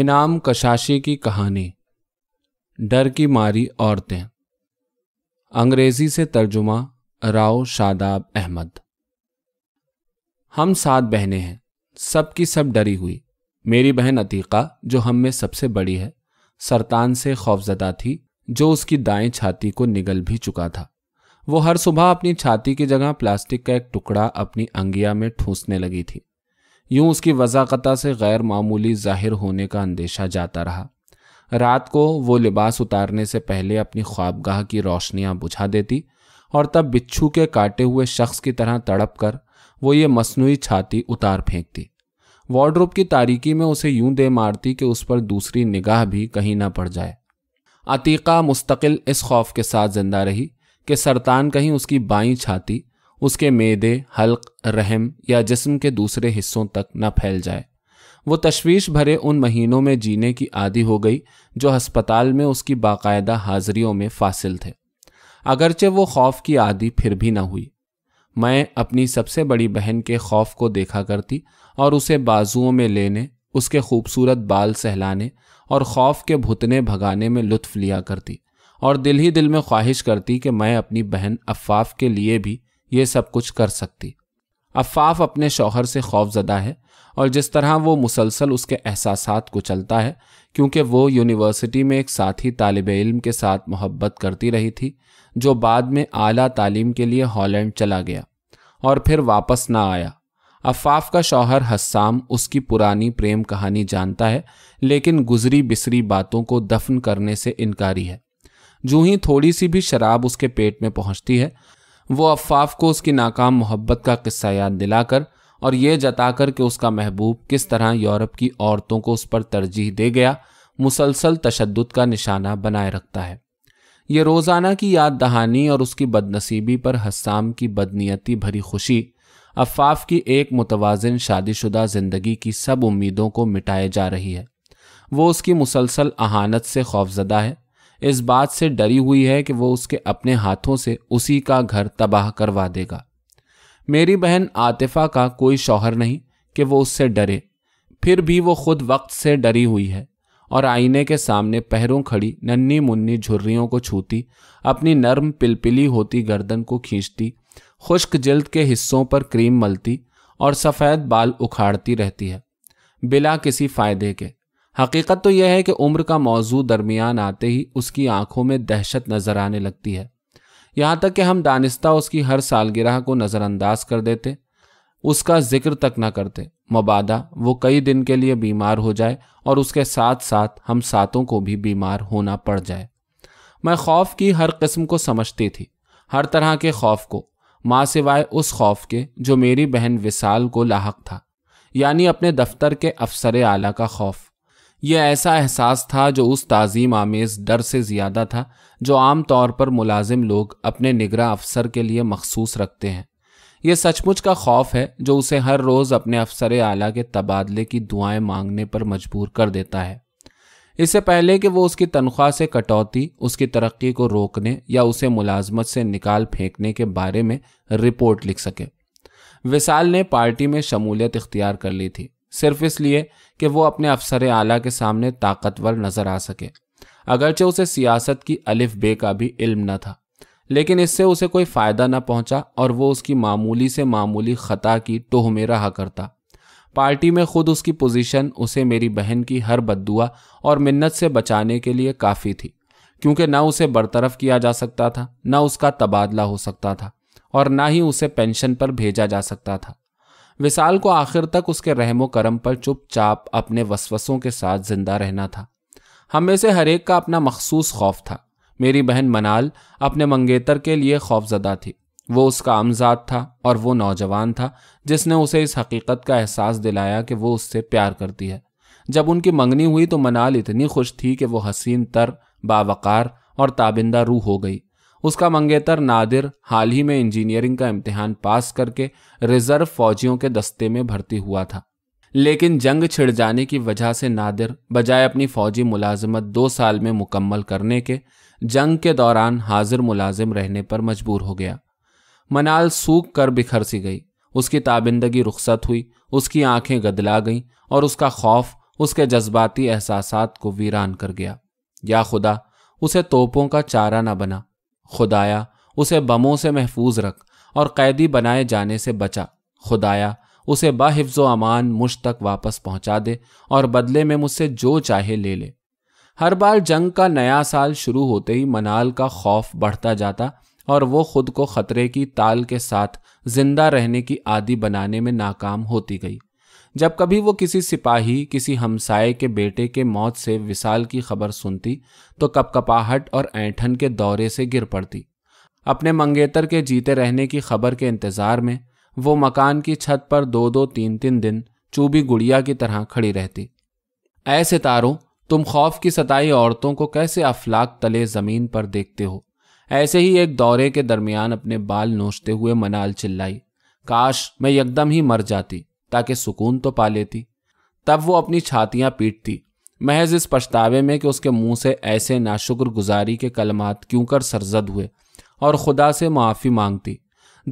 इनाम कशाशी की कहानी डर की मारी औरतें अंग्रेजी से तर्जुमा राव शादाब अहमद हम सात बहनें हैं सब की सब डरी हुई मेरी बहन अतीका जो हम में सबसे बड़ी है सरतान से खौफजदा थी जो उसकी दाएं छाती को निगल भी चुका था वो हर सुबह अपनी छाती की जगह प्लास्टिक का एक टुकड़ा अपनी अंगिया में ठूंसने लगी थी यूं उसकी वजाकता से गैर मामूली जाहिर होने का अंदेशा जाता रहा रात को वो लिबास उतारने से पहले अपनी ख्वाबगाह की रोशनियां बुझा देती और तब बिच्छू के काटे हुए शख्स की तरह तड़प कर वो ये मसनू छाती उतार फेंकती वार्ड्रोब की तारीकी में उसे यूं दे मारती कि उस पर दूसरी निगाह भी कहीं ना पड़ जाए अतीका मुस्तकिल इस खौफ के साथ जिंदा रही कि सरतान कहीं उसकी बाई छाती उसके मेदे हल्क रहम या जिस्म के दूसरे हिस्सों तक न फैल जाए वो तशवीश भरे उन महीनों में जीने की आदि हो गई जो हस्पताल में उसकी बाकायदा हाजिरियों में फासिल थे अगरचे वो खौफ की आदि फिर भी न हुई मैं अपनी सबसे बड़ी बहन के खौफ को देखा करती और उसे बाजुओं में लेने उसके खूबसूरत बाल सहलाने और खौफ के भुतने भगाने में लुत्फ लिया करती और दिल ही दिल में ख्वाहिश करती कि मैं अपनी बहन अफाफ के लिए भी ये सब कुछ कर सकती अफाफ अपने शौहर से खौफजदा है और जिस तरह वो मुसलसल उसके एहसास को चलता है क्योंकि वो यूनिवर्सिटी में एक साथी तालब इल्म के साथ मोहब्बत करती रही थी जो बाद में आला तालीम के लिए हॉलैंड चला गया और फिर वापस ना आया अफाफ का शौहर हस्साम उसकी पुरानी प्रेम कहानी जानता है लेकिन गुजरी बिसरी बातों को दफन करने से इनकारी है जूही थोड़ी सी भी शराब उसके पेट में पहुंचती है वो अफाफ को उसकी नाकाम मोहब्बत का किस्सा याद दिलाकर और ये जताकर कि उसका महबूब किस तरह यूरोप की औरतों को उस पर तरजीह दे गया मुसलसल तशद का निशाना बनाए रखता है ये रोज़ाना की याद दहानी और उसकी बदनसीबी पर हस्साम की बदनीयती भरी खुशी अफाफ की एक मुतवाजन शादीशुदा ज़िंदगी की सब उम्मीदों को मिटाए जा रही है वो उसकी मुसलसल अहानत से खौफजदा है इस बात से डरी हुई है कि वो उसके अपने हाथों से उसी का घर तबाह करवा देगा मेरी बहन आतिफा का कोई शौहर नहीं कि वो उससे डरे फिर भी वो खुद वक्त से डरी हुई है और आईने के सामने पैरों खड़ी नन्नी मुन्नी झुर्रियों को छूती अपनी नर्म पिलपिली होती गर्दन को खींचती खुश्क जल्द के हिस्सों पर क्रीम मलती और सफ़ेद बाल उखाड़ती रहती है बिला किसी फ़ायदे के हकीकत तो यह है कि उम्र का मौजू दरमियान आते ही उसकी आंखों में दहशत नज़र आने लगती है यहाँ तक कि हम दानिस्ता उसकी हर सालगिरह को नज़रअंदाज कर देते उसका जिक्र तक न करते मबादा वो कई दिन के लिए बीमार हो जाए और उसके साथ साथ हम सातों को भी बीमार होना पड़ जाए मैं खौफ की हर किस्म को समझती थी हर तरह के खौफ को माँ सिवाय उस खौफ के जो मेरी बहन विसाल को लाक था यानी अपने दफ्तर के अफसर आला का खौफ यह ऐसा एहसास था जो उस ताज़ीम आमेज़ डर से ज़्यादा था जो आम तौर पर मुलाजिम लोग अपने निगरा अफसर के लिए मखसूस रखते हैं यह सचमुच का खौफ है जो उसे हर रोज़ अपने अफसर आला के तबादले की दुआएं मांगने पर मजबूर कर देता है इससे पहले कि वो उसकी तनख्वाह से कटौती उसकी तरक्की को रोकने या उसे मुलाजमत से निकाल फेंकने के बारे में रिपोर्ट लिख सके विशाल ने पार्टी में शमूलियत इख्तियार कर ली थी सिर्फ इसलिए कि वो अपने अफसर आला के सामने ताकतवर नजर आ सके अगरचे उसे सियासत की अलिफ बे का भी इल्म न था लेकिन इससे उसे कोई फ़ायदा न पहुंचा और वो उसकी मामूली से मामूली ख़ता की टोह में रहा करता पार्टी में खुद उसकी पोजीशन उसे मेरी बहन की हर बदुआ और मिन्नत से बचाने के लिए काफ़ी थी क्योंकि ना उसे बरतरफ किया जा सकता था ना उसका तबादला हो सकता था और ना ही उसे पेंशन पर भेजा जा सकता था विशाल को आखिर तक उसके रहमो करम पर चुपचाप अपने वसवसों के साथ जिंदा रहना था हम में से एक का अपना मखसूस खौफ था मेरी बहन मनाल अपने मंगेतर के लिए खौफजदा थी वो उसका अमजाद था और वो नौजवान था जिसने उसे इस हकीकत का एहसास दिलाया कि वो उससे प्यार करती है जब उनकी मंगनी हुई तो मनाल इतनी खुश थी कि वो हसीन तर बावकार और ताबिंदा रूह हो गई उसका मंगेतर नादिर हाल ही में इंजीनियरिंग का इम्तिहान पास करके रिजर्व फौजियों के दस्ते में भर्ती हुआ था लेकिन जंग छिड़ जाने की वजह से नादिर बजाय अपनी फौजी मुलाजमत दो साल में मुकम्मल करने के जंग के दौरान हाजिर मुलाजिम रहने पर मजबूर हो गया मनाल सूख कर बिखर सी गई उसकी ताबिंदगी रुखसत हुई उसकी आंखें गदला गईं और उसका खौफ उसके जज्बाती एहसास को वीरान कर गया या खुदा उसे तोपों का चारा न बना खुदाया उसे बमों से महफूज रख और कैदी बनाए जाने से बचा खुदाया उसे बाहिफ्ज अमान मुझ तक वापस पहुंचा दे और बदले में मुझसे जो चाहे ले ले हर बार जंग का नया साल शुरू होते ही मनाल का खौफ बढ़ता जाता और वो खुद को खतरे की ताल के साथ जिंदा रहने की आदि बनाने में नाकाम होती गई जब कभी वो किसी सिपाही किसी हमसाए के बेटे के मौत से विशाल की खबर सुनती तो कपकपाहट और ऐठन के दौरे से गिर पड़ती अपने मंगेतर के जीते रहने की खबर के इंतजार में वो मकान की छत पर दो दो तीन तीन दिन चूबी गुड़िया की तरह खड़ी रहती ऐ सितारों तुम खौफ की सताई औरतों को कैसे अफलाक तले जमीन पर देखते हो ऐसे ही एक दौरे के दरमियान अपने बाल नोचते हुए मनाल चिल्लाई काश मैं यकदम ही मर जाती ताकि सुकून तो पा लेती तब वो अपनी छातियां पीटती महज इस पछतावे में कि उसके मुंह से ऐसे नाशुक्र गुजारी के कलमात क्यों कर सरजद हुए और खुदा से माफ़ी मांगती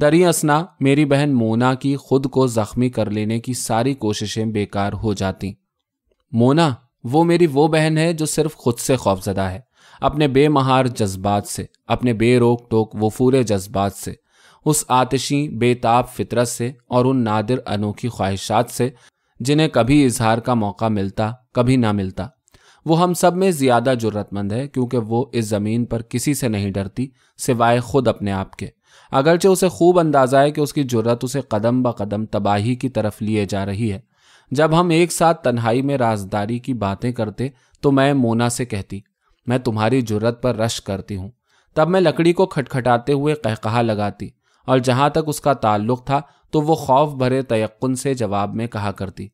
दरी असना मेरी बहन मोना की खुद को ज़ख्मी कर लेने की सारी कोशिशें बेकार हो जाती मोना वो मेरी वो बहन है जो सिर्फ खुद से खौफजदा है अपने बेमहार जज्बात से अपने बेरोक टोक वफूरे जज्बात से उस आतिशी बेताब फितरत से और उन नादिर अनोखी ख्वाहिशात से जिन्हें कभी इजहार का मौका मिलता कभी ना मिलता वो हम सब में ज्यादा जरूरतमंद है क्योंकि वो इस जमीन पर किसी से नहीं डरती सिवाय खुद अपने आप के अगरचे उसे खूब अंदाजा है कि उसकी जरूरत उसे कदम ब कदम तबाही की तरफ लिए जा रही है जब हम एक साथ तन्हाई में राजदारी की बातें करते तो मैं मोना से कहती मैं तुम्हारी जरूरत पर रश करती हूँ तब मैं लकड़ी को खटखटाते हुए कहकहा लगाती और जहां तक उसका ताल्लुक था तो वो खौफ भरे तयक्न से जवाब में कहा करती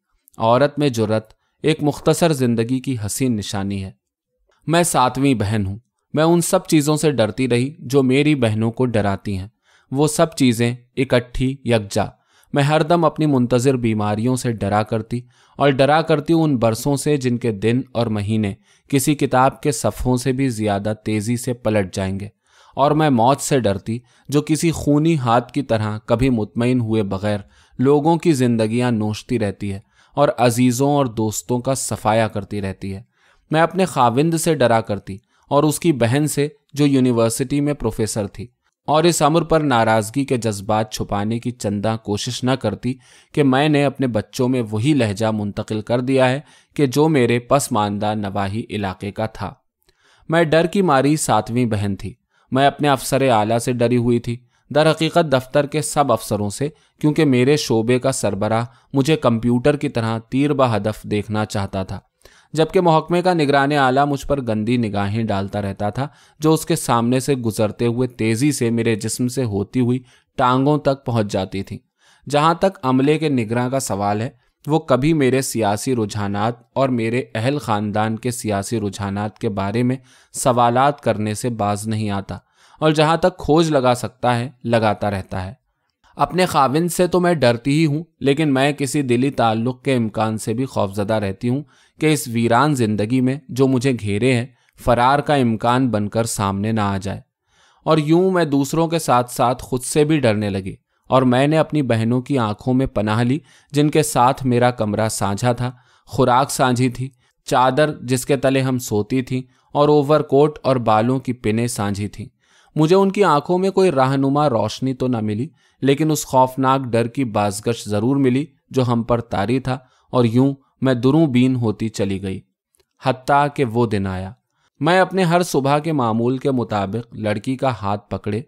औरत में जुरत एक मुख्तसर जिंदगी की हसीन निशानी है मैं सातवीं बहन हूं मैं उन सब चीज़ों से डरती रही जो मेरी बहनों को डराती हैं वो सब चीज़ें इकट्ठी यकजा मैं हरदम अपनी मुंतजर बीमारियों से डरा करती और डरा करती उन बरसों से जिनके दिन और महीने किसी किताब के सफ़ों से भी ज़्यादा तेज़ी से पलट जाएंगे और मैं मौत से डरती जो किसी खूनी हाथ की तरह कभी मुतमिन हुए बगैर लोगों की जिंदगियां नोचती रहती है और अजीज़ों और दोस्तों का सफाया करती रहती है मैं अपने खाविंद से डरा करती और उसकी बहन से जो यूनिवर्सिटी में प्रोफेसर थी और इस अमर पर नाराज़गी के जज्बात छुपाने की चंदा कोशिश न करती कि मैंने अपने बच्चों में वही लहजा मुंतकिल कर दिया है कि जो मेरे पसमानदा नवाही इलाके का था मैं डर की मारी सातवीं बहन थी मैं अपने अफसर आला से डरी हुई थी दर हकीकत दफ्तर के सब अफसरों से क्योंकि मेरे शोबे का सरबराह मुझे कंप्यूटर की तरह तीर ब हदफ देखना चाहता था जबकि महकमे का निगरान आला मुझ पर गंदी निगाहें डालता रहता था जो उसके सामने से गुजरते हुए तेज़ी से मेरे जिस्म से होती हुई टांगों तक पहुंच जाती थी जहां तक अमले के निगरान का सवाल है वो कभी मेरे सियासी रुझानात और मेरे अहल ख़ानदान के सियासी रुझानात के बारे में सवालात करने से बाज नहीं आता और जहाँ तक खोज लगा सकता है लगाता रहता है अपने खाविंद से तो मैं डरती ही हूँ लेकिन मैं किसी दिली ताल्लुक़ के इम्कान से भी खौफजदा रहती हूँ कि इस वीरान ज़िंदगी में जो मुझे घेरे हैं फ़रार का इम्कान बनकर सामने ना आ जाए और यूं मैं दूसरों के साथ साथ खुद से भी डरने लगी और मैंने अपनी बहनों की आंखों में पनाह ली जिनके साथ मेरा कमरा साझा था खुराक साझी थी चादर जिसके तले हम सोती थी और ओवरकोट और बालों की पिने साझी थी मुझे उनकी आंखों में कोई रहनुमा रोशनी तो न मिली लेकिन उस खौफनाक डर की बाजगश जरूर मिली जो हम पर तारी था और यूं मैं दुरूबीन होती चली गई हत्ता के वो दिन आया मैं अपने हर सुबह के मामूल के मुताबिक लड़की का हाथ पकड़े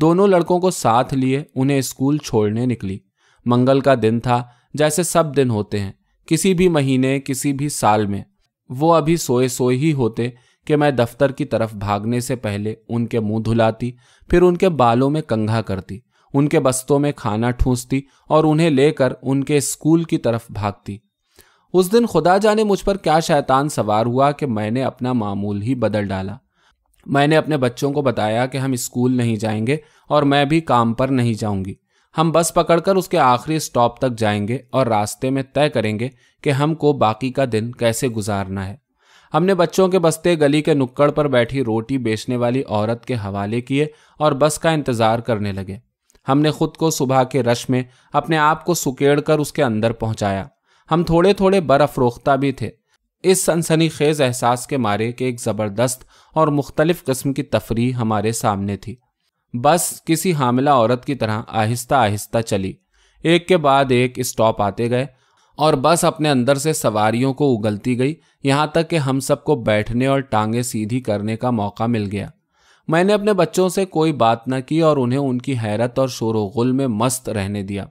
दोनों लड़कों को साथ लिए उन्हें स्कूल छोड़ने निकली मंगल का दिन था जैसे सब दिन होते हैं किसी भी महीने किसी भी साल में वो अभी सोए सोए ही होते कि मैं दफ्तर की तरफ भागने से पहले उनके मुंह धुलाती फिर उनके बालों में कंघा करती उनके बस्तों में खाना ठूंसती और उन्हें लेकर उनके स्कूल की तरफ भागती उस दिन खुदा जाने मुझ पर क्या शैतान सवार हुआ कि मैंने अपना मामूल ही बदल डाला मैंने अपने बच्चों को बताया कि हम स्कूल नहीं जाएंगे और मैं भी काम पर नहीं जाऊंगी हम बस पकड़कर उसके आखिरी स्टॉप तक जाएंगे और रास्ते में तय करेंगे कि हमको बाकी का दिन कैसे गुजारना है हमने बच्चों के बस्ते गली के नुक्कड़ पर बैठी रोटी बेचने वाली औरत के हवाले किए और बस का इंतजार करने लगे हमने खुद को सुबह के रश में अपने आप को सुकेड़ कर उसके अंदर पहुंचाया हम थोड़े थोड़े बरफरोख्ता भी थे इस सनसनी खेज एहसास के मारे के एक ज़बरदस्त और मुख्तलिफ किस्म की तफरी हमारे सामने थी बस किसी हामिला औरत की तरह आहिस्ता आहिस्ता चली एक के बाद एक स्टॉप आते गए और बस अपने अंदर से सवारियों को उगलती गई यहाँ तक कि हम सबको बैठने और टांगे सीधी करने का मौका मिल गया मैंने अपने बच्चों से कोई बात न की और उन्हें उनकी हैरत और शोर में मस्त रहने दिया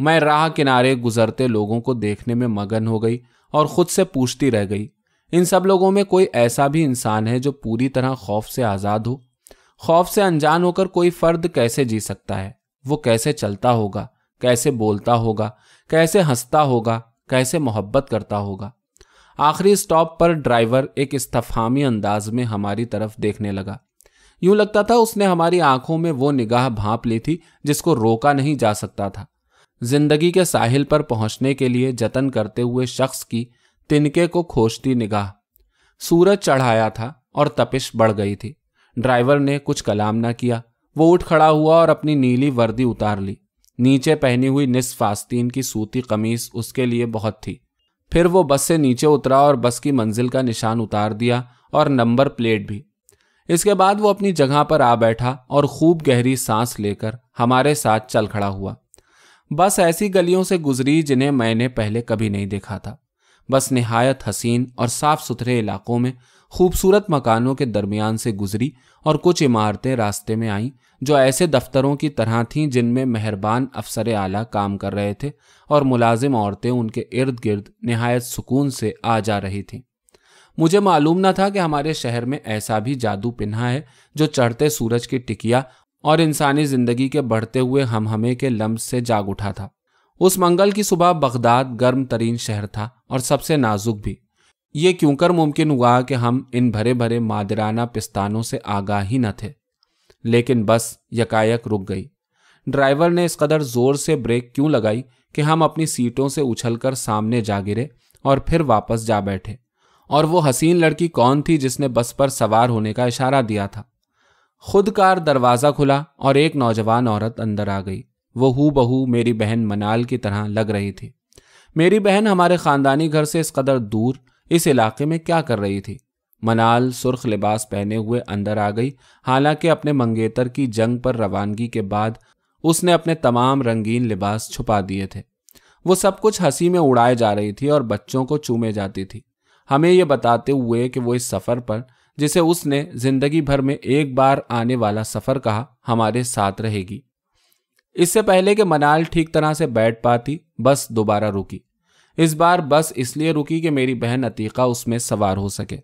मैं राह किनारे गुजरते लोगों को देखने में मगन हो गई और खुद से पूछती रह गई इन सब लोगों में कोई ऐसा भी इंसान है जो पूरी तरह खौफ से आज़ाद हो खौफ से अनजान होकर कोई फर्द कैसे जी सकता है वो कैसे चलता होगा कैसे बोलता होगा कैसे हंसता होगा कैसे मोहब्बत करता होगा आखिरी स्टॉप पर ड्राइवर एक इस्तफामी अंदाज में हमारी तरफ देखने लगा यूं लगता था उसने हमारी आंखों में वो निगाह भांप ली थी जिसको रोका नहीं जा सकता था जिंदगी के साहिल पर पहुंचने के लिए जतन करते हुए शख्स की तिनके को खोजती निगाह सूरज चढ़ाया था और तपिश बढ़ गई थी ड्राइवर ने कुछ कलाम ना किया वो उठ खड़ा हुआ और अपनी नीली वर्दी उतार ली नीचे पहनी हुई निसफ आस्तीन की सूती कमीज उसके लिए बहुत थी फिर वो बस से नीचे उतरा और बस की मंजिल का निशान उतार दिया और नंबर प्लेट भी इसके बाद वो अपनी जगह पर आ बैठा और खूब गहरी सांस लेकर हमारे साथ चल खड़ा हुआ बस ऐसी गलियों से गुजरी जिन्हें मैंने पहले कभी नहीं देखा था बस नहायत हसीन और साफ सुथरे इलाकों में खूबसूरत मकानों के दरमियान से गुजरी और कुछ इमारतें रास्ते में आईं जो ऐसे दफ्तरों की तरह थीं जिनमें मेहरबान अफसर आला काम कर रहे थे और मुलाजिम औरतें उनके इर्द गिर्द नहायत सुकून से आ जा रही थीं मुझे मालूम न था कि हमारे शहर में ऐसा भी जादू पिन्हा है जो चढ़ते सूरज की टिकिया और इंसानी जिंदगी के बढ़ते हुए हम हमें के लम्ब से जाग उठा था उस मंगल की सुबह बगदाद गर्म तरीन शहर था और सबसे नाजुक भी ये क्यों कर मुमकिन हुआ कि हम इन भरे भरे मादराना पिस्तानों से आगा ही न थे लेकिन बस यकायक रुक गई ड्राइवर ने इस कदर जोर से ब्रेक क्यों लगाई कि हम अपनी सीटों से उछलकर सामने जा गिरे और फिर वापस जा बैठे और वो हसीन लड़की कौन थी जिसने बस पर सवार होने का इशारा दिया था खुदकार दरवाज़ा खुला और एक नौजवान औरत अंदर आ गई वो हु बहू मेरी बहन मनाल की तरह लग रही थी मेरी बहन हमारे ख़ानदानी घर से इस कदर दूर इस इलाके में क्या कर रही थी मनाल सुर्ख लिबास पहने हुए अंदर आ गई हालांकि अपने मंगेतर की जंग पर रवानगी के बाद उसने अपने तमाम रंगीन लिबास छुपा दिए थे वो सब कुछ हंसी में उड़ाए जा रही थी और बच्चों को चूमे जाती थी हमें ये बताते हुए कि वो इस सफ़र पर जिसे उसने जिंदगी भर में एक बार आने वाला सफर कहा हमारे साथ रहेगी इससे पहले कि मनाल ठीक तरह से बैठ पाती बस दोबारा रुकी इस बार बस इसलिए रुकी कि मेरी बहन अतीका उसमें सवार हो सके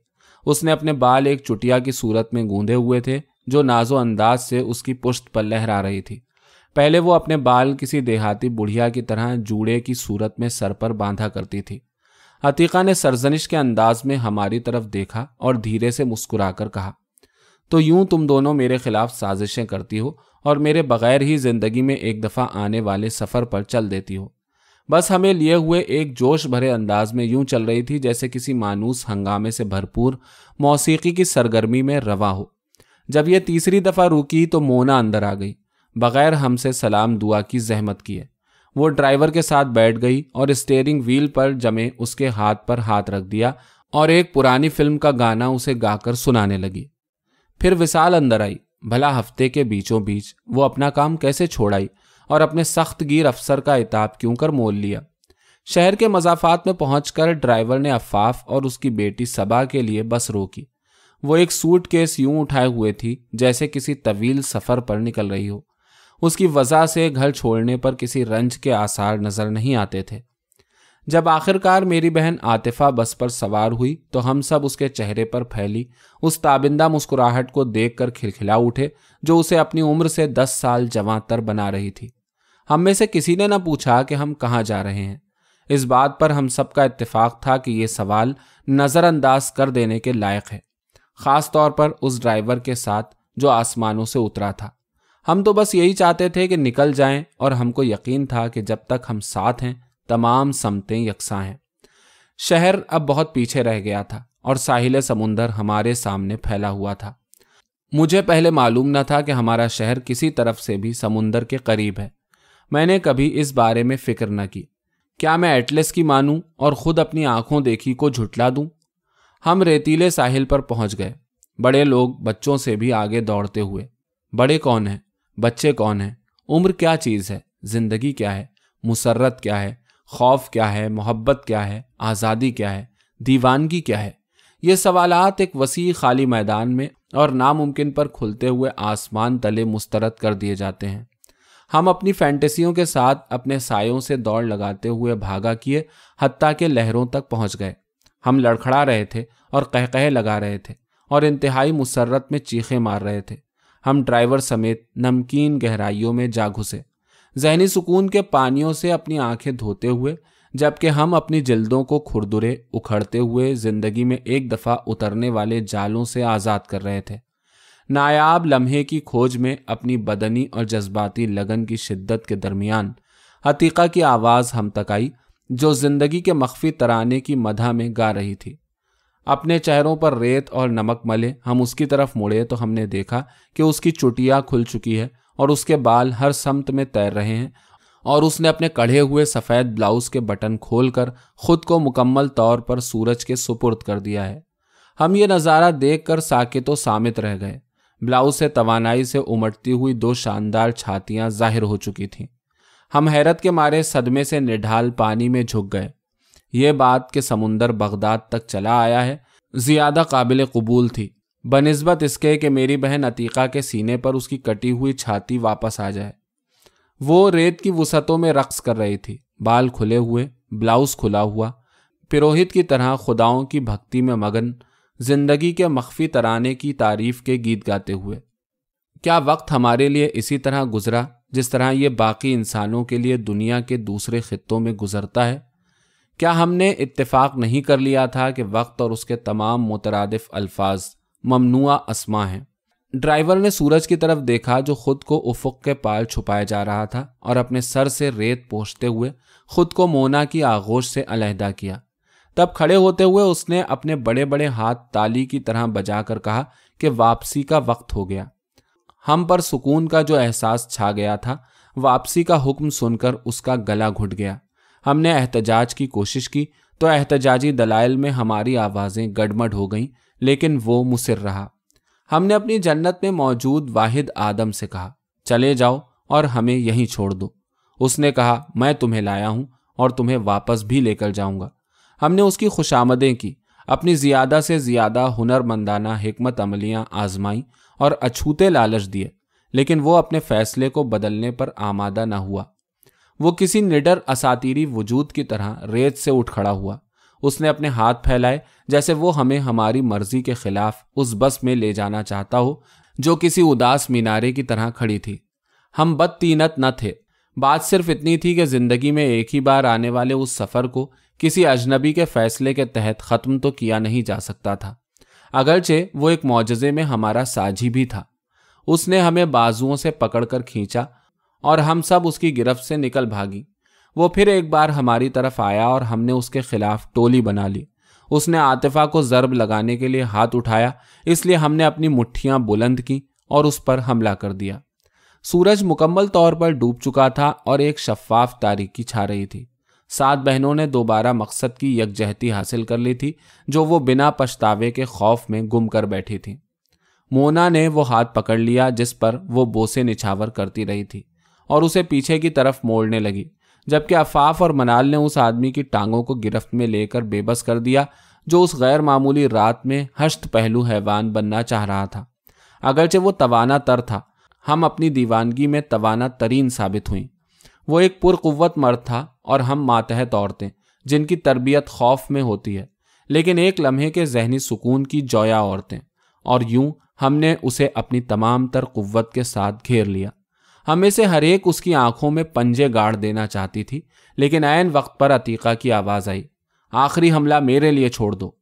उसने अपने बाल एक चुटिया की सूरत में गूंधे हुए थे जो नाजो अंदाज से उसकी पुश्त पर लहरा रही थी पहले वो अपने बाल किसी देहाती बुढ़िया की तरह जूड़े की सूरत में सर पर बांधा करती थी अतीका ने सरजनिश के अंदाज में हमारी तरफ देखा और धीरे से मुस्कुराकर कहा तो यूं तुम दोनों मेरे खिलाफ साजिशें करती हो और मेरे बगैर ही जिंदगी में एक दफ़ा आने वाले सफ़र पर चल देती हो बस हमें लिए हुए एक जोश भरे अंदाज में यूं चल रही थी जैसे किसी मानूस हंगामे से भरपूर मौसीकी की सरगर्मी में रवा हो जब यह तीसरी दफ़ा रुकी तो मोना अंदर आ गई बगैर हमसे सलाम दुआ की जहमत किए वो ड्राइवर के साथ बैठ गई और स्टेयरिंग व्हील पर जमे उसके हाथ पर हाथ रख दिया और एक पुरानी फिल्म का गाना उसे गाकर सुनाने लगी फिर विशाल अंदर आई भला हफ्ते के बीचों बीच वो अपना काम कैसे छोड़ाई और अपने सख्त गिर अफसर का इताब क्यों कर मोल लिया शहर के मजाफात में पहुंचकर ड्राइवर ने अफाफ और उसकी बेटी सबा के लिए बस रोकी वो एक सूट केस यूं उठाए हुए थी जैसे किसी तवील सफर पर निकल रही हो उसकी वजह से घर छोड़ने पर किसी रंज के आसार नज़र नहीं आते थे जब आखिरकार मेरी बहन आतिफा बस पर सवार हुई तो हम सब उसके चेहरे पर फैली उस ताबिंदा मुस्कुराहट को देखकर खिलखिला उठे जो उसे अपनी उम्र से दस साल जवांतर बना रही थी हम में से किसी ने न पूछा कि हम कहाँ जा रहे हैं इस बात पर हम सब का इत्तेफाक था कि ये सवाल नज़रअंदाज कर देने के लायक है ख़ास तौर पर उस ड्राइवर के साथ जो आसमानों से उतरा था हम तो बस यही चाहते थे कि निकल जाएं और हमको यकीन था कि जब तक हम साथ हैं तमाम समतें यकसा हैं शहर अब बहुत पीछे रह गया था और साहिल समुंदर हमारे सामने फैला हुआ था मुझे पहले मालूम न था कि हमारा शहर किसी तरफ से भी समुंदर के करीब है मैंने कभी इस बारे में फिक्र न की क्या मैं एटलस की मानूं और खुद अपनी आंखों देखी को झुटला दूं? हम रेतीले साहिल पर पहुंच गए बड़े लोग बच्चों से भी आगे दौड़ते हुए बड़े कौन हैं बच्चे कौन हैं उम्र क्या चीज़ है ज़िंदगी क्या है मुसरत क्या है खौफ क्या है मोहब्बत क्या है आज़ादी क्या है दीवानगी क्या है ये सवालात एक वसी खाली मैदान में और नामुमकिन पर खुलते हुए आसमान तले मुस्तरद कर दिए जाते हैं हम अपनी फैंटेसियों के साथ अपने सायों से दौड़ लगाते हुए भागा किए हत्या के लहरों तक पहुंच गए हम लड़खड़ा रहे थे और कहकहे लगा रहे थे और इंतहाई मुसरत में चीखें मार रहे थे हम ड्राइवर समेत नमकीन गहराइयों में जा घुसे जहनी सुकून के पानियों से अपनी आंखें धोते हुए जबकि हम अपनी जल्दों को खुरदुरे उखड़ते हुए जिंदगी में एक दफ़ा उतरने वाले जालों से आज़ाद कर रहे थे नायाब लम्हे की खोज में अपनी बदनी और जज्बाती लगन की शिद्दत के दरमियान हतीक़ा की आवाज़ हम तक आई जो जिंदगी के मख्फी तराने की मधा में गा रही थी अपने चेहरों पर रेत और नमक मले हम उसकी तरफ मुड़े तो हमने देखा कि उसकी चुटिया खुल चुकी है और उसके बाल हर समत में तैर रहे हैं और उसने अपने कढ़े हुए सफ़ेद ब्लाउज के बटन खोलकर खुद को मुकम्मल तौर पर सूरज के सुपुर्द कर दिया है हम ये नज़ारा देख कर साके सामित रह गए ब्लाउज से तवानाई से उमटती हुई दो शानदार छातियाँ जाहिर हो चुकी थीं हम हैरत के मारे सदमे से निढाल पानी में झुक गए यह बात के समुंदर बगदाद तक चला आया है ज़्यादा काबिल कबूल थी बनस्बत इसके कि मेरी बहन अतीक़ा के सीने पर उसकी कटी हुई छाती वापस आ जाए वो रेत की वसतों में रक्स कर रही थी बाल खुले हुए ब्लाउज खुला हुआ पुरोहित की तरह खुदाओं की भक्ति में मगन जिंदगी के मख्फी तराने की तारीफ के गीत गाते हुए क्या वक्त हमारे लिए इसी तरह गुजरा जिस तरह ये बाकी इंसानों के लिए दुनिया के दूसरे खित्तों में गुजरता है क्या हमने इत्तेफाक नहीं कर लिया था कि वक्त और उसके तमाम मुतरदफ अल्फाज ममनुआ असमा हैं ड्राइवर ने सूरज की तरफ देखा जो खुद को उफुक के पाल छुपाया जा रहा था और अपने सर से रेत पोछते हुए खुद को मोना की आगोश से अलहदा किया तब खड़े होते हुए उसने अपने बड़े बड़े हाथ ताली की तरह बजा कर कहा कि वापसी का वक्त हो गया हम पर सुकून का जो एहसास छा गया था वापसी का हुक्म सुनकर उसका गला घुट गया हमने एहतजाज की कोशिश की तो एहतजाजी दलाइल में हमारी आवाज़ें गडमड हो गईं लेकिन वो मुसर रहा हमने अपनी जन्नत में मौजूद वाहिद आदम से कहा चले जाओ और हमें यहीं छोड़ दो उसने कहा मैं तुम्हें लाया हूं और तुम्हें वापस भी लेकर जाऊंगा हमने उसकी खुशामदें की अपनी ज़्यादा से ज़्यादा हुनरमंदाना हमत अमलियाँ आजमाई और अछूते लालच दिए लेकिन वो अपने फैसले को बदलने पर आमादा न हुआ वो किसी निडर असातीरी वजूद की तरह रेत से उठ खड़ा हुआ उसने अपने हाथ फैलाए जैसे वो हमें हमारी मर्जी के खिलाफ उस बस में ले जाना चाहता हो जो किसी उदास मीनारे की तरह खड़ी थी हम बदतीनत न थे बात सिर्फ इतनी थी कि जिंदगी में एक ही बार आने वाले उस सफर को किसी अजनबी के फैसले के तहत ख़त्म तो किया नहीं जा सकता था अगरचे वो एक मुआजे में हमारा साझी भी था उसने हमें बाजुओं से पकड़कर खींचा और हम सब उसकी गिरफ्त से निकल भागी वो फिर एक बार हमारी तरफ आया और हमने उसके खिलाफ टोली बना ली उसने आतिफा को ज़रब लगाने के लिए हाथ उठाया इसलिए हमने अपनी मुठ्ठियाँ बुलंद की और उस पर हमला कर दिया सूरज मुकम्मल तौर पर डूब चुका था और एक शफाफ तारीखी छा रही थी सात बहनों ने दोबारा मकसद की यकजहती हासिल कर ली थी जो वो बिना पछतावे के खौफ में गुम कर बैठी थी मोना ने वो हाथ पकड़ लिया जिस पर वो बोसे निछावर करती रही थी और उसे पीछे की तरफ मोड़ने लगी जबकि अफाफ और मनाल ने उस आदमी की टांगों को गिरफ्त में लेकर बेबस कर दिया जो उस गैर मामूली रात में हस्त पहलू हैवान बनना चाह रहा था अगरचे वो तवाना तर था हम अपनी दीवानगी में तवाना तरीन साबित हुई वो एक पुरकवत मर्द था और हम मातहत औरतें जिनकी तरबियत खौफ में होती है लेकिन एक लम्हे के जहनी सुकून की जोया औरतें और यूं हमने उसे अपनी तमाम तर कुत के साथ घेर लिया हमें से हरेक उसकी आंखों में पंजे गाड़ देना चाहती थी लेकिन ऐन वक्त पर अतीका की आवाज़ आई आखिरी हमला मेरे लिए छोड़ दो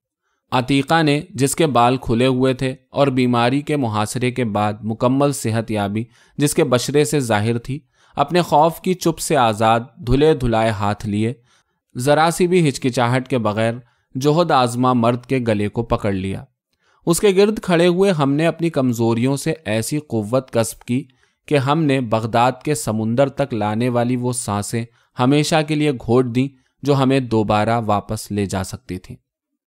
अतीका ने जिसके बाल खुले हुए थे और बीमारी के मुहासरे के बाद मुकम्मल सेहत याबी जिसके बशरे से जाहिर थी अपने खौफ की चुप से आज़ाद धुले धुलाए हाथ लिए जरा सी भी हिचकिचाहट के बगैर जोहद आजमा मर्द के गले को पकड़ लिया उसके गिरद खड़े हुए हमने अपनी कमज़ोरियों से ऐसी कुत कस्ब की कि हमने बगदाद के समुंदर तक लाने वाली वो सांसें हमेशा के लिए घोट दी जो हमें दोबारा वापस ले जा सकती थीं